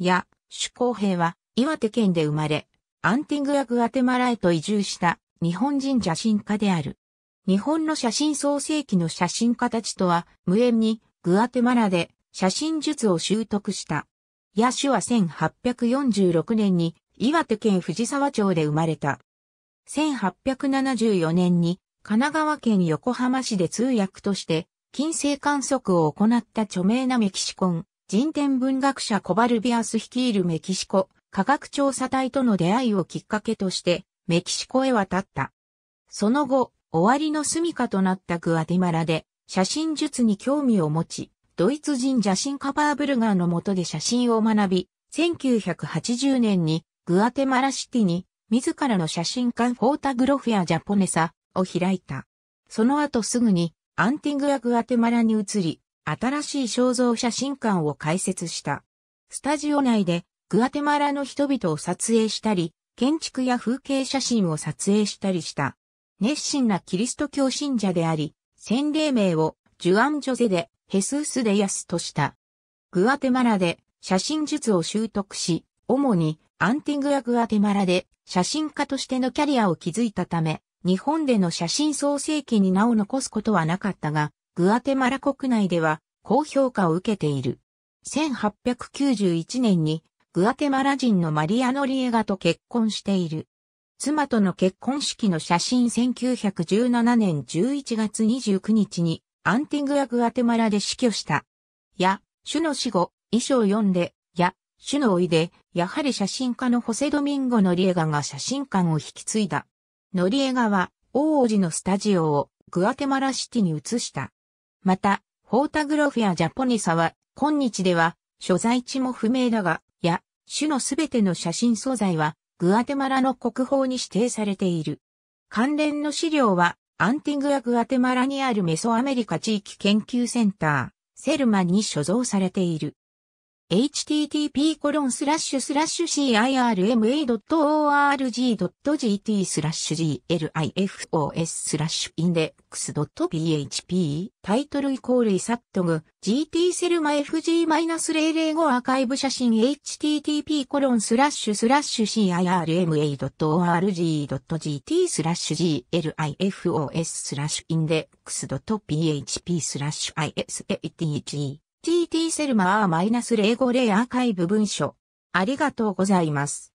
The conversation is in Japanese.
や、主公平は、岩手県で生まれ、アンティングやグアテマラへと移住した日本人写真家である。日本の写真創世記の写真家たちとは無縁にグアテマラで写真術を習得した。野手は1846年に岩手県藤沢町で生まれた。1874年に神奈川県横浜市で通訳として金星観測を行った著名なメキシコン人天文学者コバルビアス率いるメキシコ科学調査隊との出会いをきっかけとしてメキシコへ渡った。その後、終わりの住処となったグアテマラで写真術に興味を持ち、ドイツ人写真カバーブルガーの下で写真を学び、1980年にグアテマラシティに自らの写真館フォータグロフィア・ジャポネサを開いた。その後すぐにアンティングア・グアテマラに移り、新しい肖像写真館を開設した。スタジオ内でグアテマラの人々を撮影したり、建築や風景写真を撮影したりした。熱心なキリスト教信者であり、洗礼名をジュアン・ジョゼでヘスース・デ・ヤスとした。グアテマラで写真術を習得し、主にアンティングア・グアテマラで写真家としてのキャリアを築いたため、日本での写真創成期に名を残すことはなかったが、グアテマラ国内では高評価を受けている。1891年にグアテマラ人のマリア・ノリエガと結婚している。妻との結婚式の写真1917年11月29日にアンティングア・グアテマラで死去した。や、主の死後、遺書を読んで、や、主のおいで、やはり写真家のホセドミンゴ・ノリエガが写真館を引き継いだ。ノリエガは、王子のスタジオをグアテマラシティに移した。また、フォータグロフやジャポニサは、今日では、所在地も不明だが、や、種のすべての写真素材は、グアテマラの国宝に指定されている。関連の資料は、アンティングア・グアテマラにあるメソアメリカ地域研究センター、セルマンに所蔵されている。http://cirma.org.gt スラッシュ glifos スラッシュインデックス .php タイトルイコールイサットグ gt セルマ fg-005 アーカイブ写真 http://cirma.org.gt スラッシュ glifos スラッシュインデックス .php スラッシュ isatg h t t p s マイナス0 5 0アーカイブ文書。ありがとうございます。